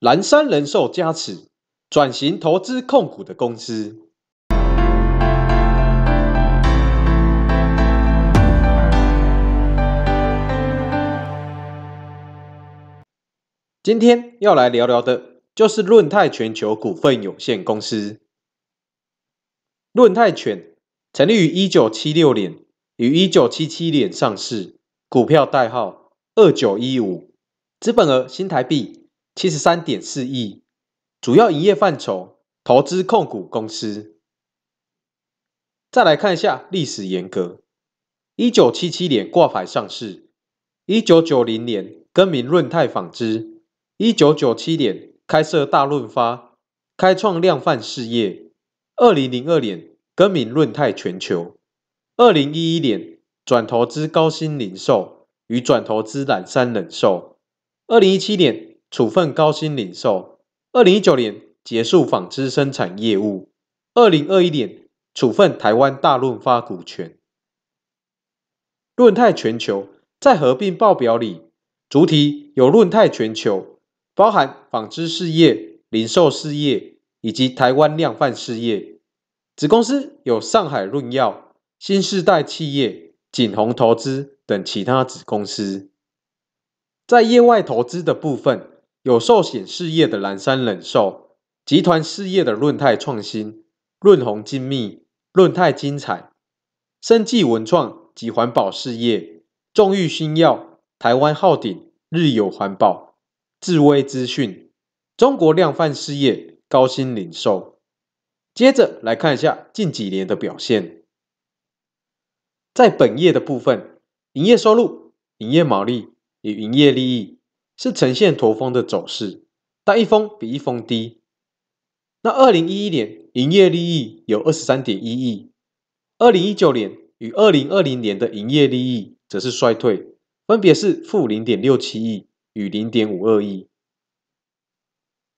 蓝山人寿加持，转型投资控股的公司。今天要来聊聊的，就是润泰全球股份有限公司。润泰全成立于一九七六年，于一九七七年上市，股票代号二九一五，资本额新台币。七十三点四亿，主要营业范畴投资控股公司。再来看一下历史沿革：一九七七年挂牌上市，一九九零年更名润泰纺织，一九九七年开设大润发，开创量贩事业。二零零二年更名润泰全球，二零一一年转投资高新零售与转投资蓝山人寿，二零一七年。处分高薪零售，二零一九年结束纺织生产业务，二零二一年处分台湾大润发股权。润泰全球在合并报表里，主体有润泰全球，包含纺织事业、零售事业以及台湾量贩事业，子公司有上海润药、新世代企业、景宏投资等其他子公司。在业外投资的部分。有寿险事业的蓝山人寿集团事业的润泰创新、润宏精密、润泰精彩、生技文创及环保事业、众誉新药、台湾昊鼎、日友环保、智威资讯、中国量贩事业、高新零售。接着来看一下近几年的表现，在本业的部分，营业收入、营业毛利与营业利益。是呈现驼峰的走势，但一峰比一峰低。那二零一一年营业利益有二十三点一亿，二零一九年与二零二零年的营业利益则是衰退，分别是负零点六七亿与零点五二亿。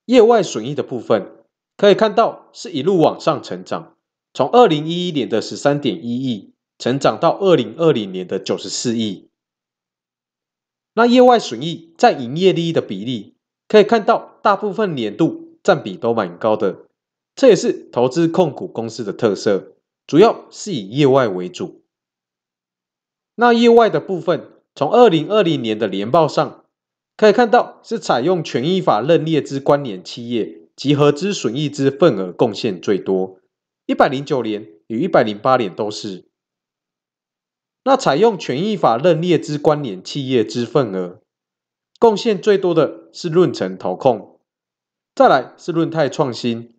业外损益的部分可以看到是一路往上成长，从二零一一年的十三点一亿成长到二零二零年的九十四亿。那业外损益占营业利益的比例，可以看到大部分年度占比都蛮高的，这也是投资控股公司的特色，主要是以业外为主。那业外的部分，从二零二零年的年报上可以看到，是采用权益法认列之关联企业及合资损益之份额贡献最多，一百零九年与一百零八年都是。那采用权益法认列之关联企业之份额，贡献最多的是润成投控，再来是润泰创新，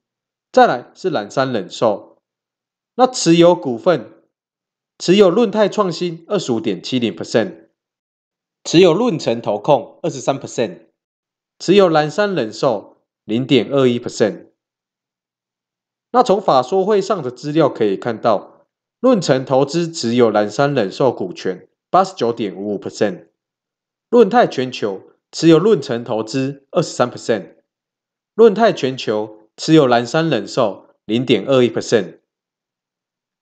再来是蓝山人寿。那持有股份，持有润泰创新二十五点七零 percent，持有润成投控二十三 percent，持有蓝山人寿零点二一 percent。那从法说会上的资料可以看到。论成投资持有蓝山人寿股权八十九点五五 percent，论泰全球持有论成投资二十三 percent，论泰全球持有蓝山人寿零点二一 percent，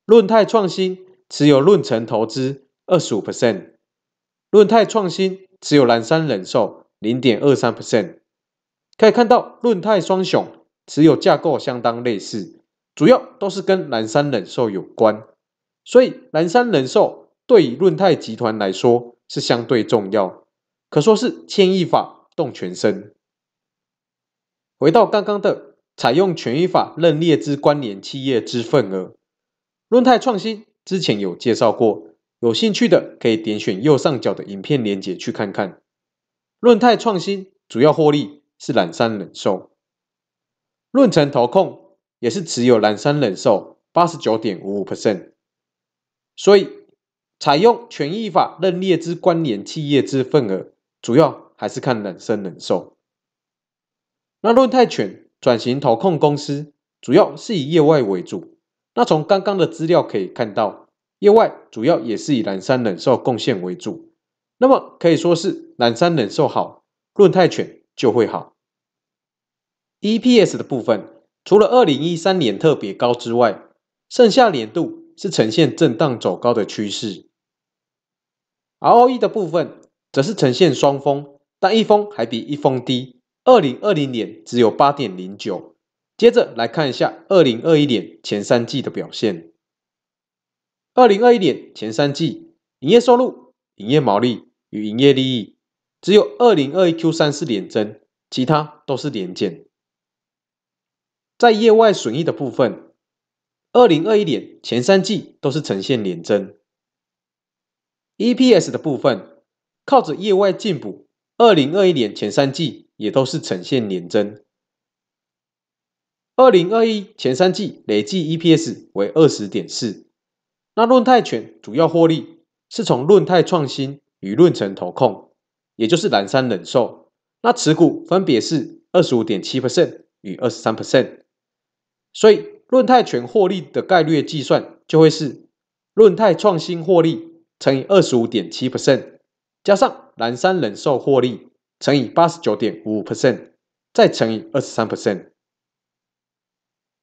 论泰创新持有论成投资二十五 percent，论泰创新持有蓝山人寿零点二三 percent，可以看到论泰双雄持有架构相当类似，主要都是跟蓝山人寿有关。所以蓝山人寿对润泰集团来说是相对重要，可说是牵一发动全身。回到刚刚的，采用权益法认列之关联企业之份额，轮泰创新之前有介绍过，有兴趣的可以点选右上角的影片链接去看看。轮泰创新主要获利是蓝山人寿，润成投控也是持有蓝山人寿八十九点五五 percent。所以，采用权益法认列之关联企业之份额，主要还是看人身人寿。那论泰犬转型投控公司，主要是以业外为主。那从刚刚的资料可以看到，业外主要也是以南山忍寿贡献为主。那么可以说是南山忍寿好，论泰犬就会好。EPS 的部分，除了二零一三年特别高之外，剩下年度。是呈现震荡走高的趋势，ROE 的部分则是呈现双峰，但一峰还比一峰低。二零二零年只有八点零九。接着来看一下二零二一年前三季的表现。二零二一年前三季营业收入、营业毛利与营业利益只有二零二一 Q 三四连增，其他都是连减。在业外损益的部分。二零二一年前三季都是呈现连增，EPS 的部分靠着业外进补，二零二一年前三季也都是呈现连增。二零二一前三季累计 EPS 为二十点四。那论泰全主要获利是从论泰创新与论成投控，也就是蓝山人寿，那持股分别是二十五点七 percent 与二十三 percent，所以。论泰全获利的概率计算就会是论泰创新获利乘以二十五点七 percent，加上蓝山人寿获利乘以八十九点五五 percent，再乘以二十三 percent。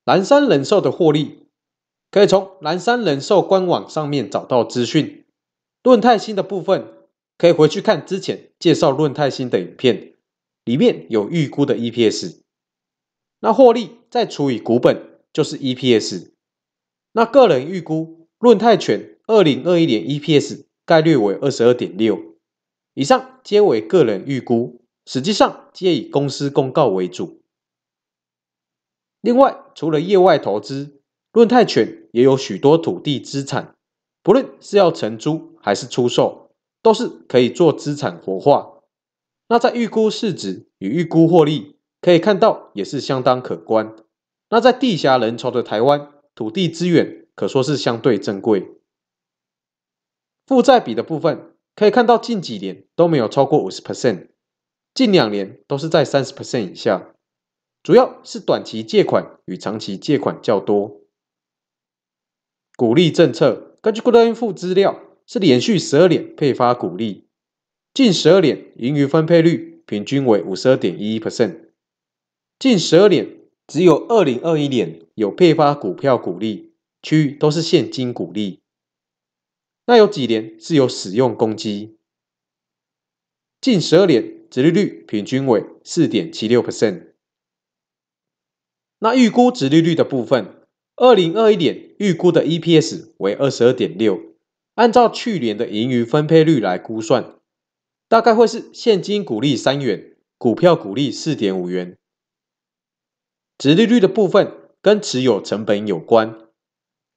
蓝山人寿的获利可以从蓝山人寿官网上面找到资讯。论泰新的部分可以回去看之前介绍论泰新的影片，里面有预估的 EPS。那获利再除以股本。就是 EPS，那个人预估论泰全二零二一年 EPS 概率为二十二点六，以上皆为个人预估，实际上皆以公司公告为主。另外，除了业外投资，论泰全也有许多土地资产，不论是要承租还是出售，都是可以做资产活化。那在预估市值与预估获利，可以看到也是相当可观。那在地狭人稠的台湾，土地资源可说是相对珍贵。负债比的部分，可以看到近几年都没有超过五十 percent，近两年都是在三十 percent 以下，主要是短期借款与长期借款较多。股利政策，根据 Info 资料，是连续十二年配发股利，近十二年盈余分配率平均为五十二点一一 percent，近十二年。只有二零二一年有配发股票股利，其余都是现金股利。那有几年是有使用公积？近十二年，殖利率平均为四点七六 percent。那预估殖利率的部分，二零二一年预估的 EPS 为二十二点六，按照去年的盈余分配率来估算，大概会是现金股利三元，股票股利四点五元。殖利率的部分跟持有成本有关。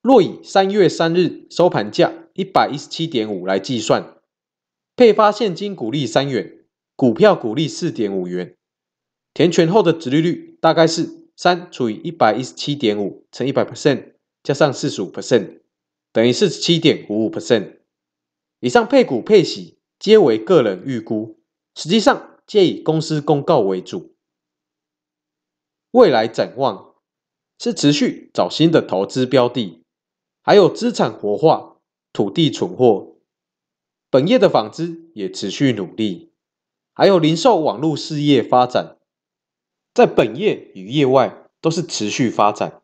若以三月三日收盘价一百一十七点五来计算，配发现金股利三元，股票股利四点五元，填权后的殖利率大概是三除以一百一十七点五乘一百 percent 加上四十五 percent，等于四十七点五五 percent。以上配股配息皆为个人预估，实际上皆以公司公告为主。未来展望是持续找新的投资标的，还有资产活化、土地存货。本业的纺织也持续努力，还有零售网络事业发展，在本业与业外都是持续发展。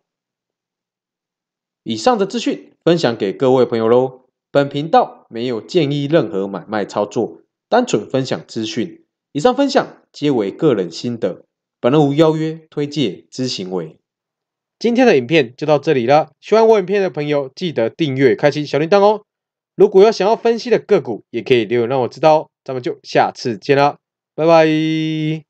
以上的资讯分享给各位朋友喽，本频道没有建议任何买卖操作，单纯分享资讯。以上分享皆为个人心得。本人无邀约、推介之行为。今天的影片就到这里了，喜欢我影片的朋友记得订阅、开启小铃铛哦。如果有想要分析的个股，也可以留言让我知道哦。咱们就下次见啦，拜拜。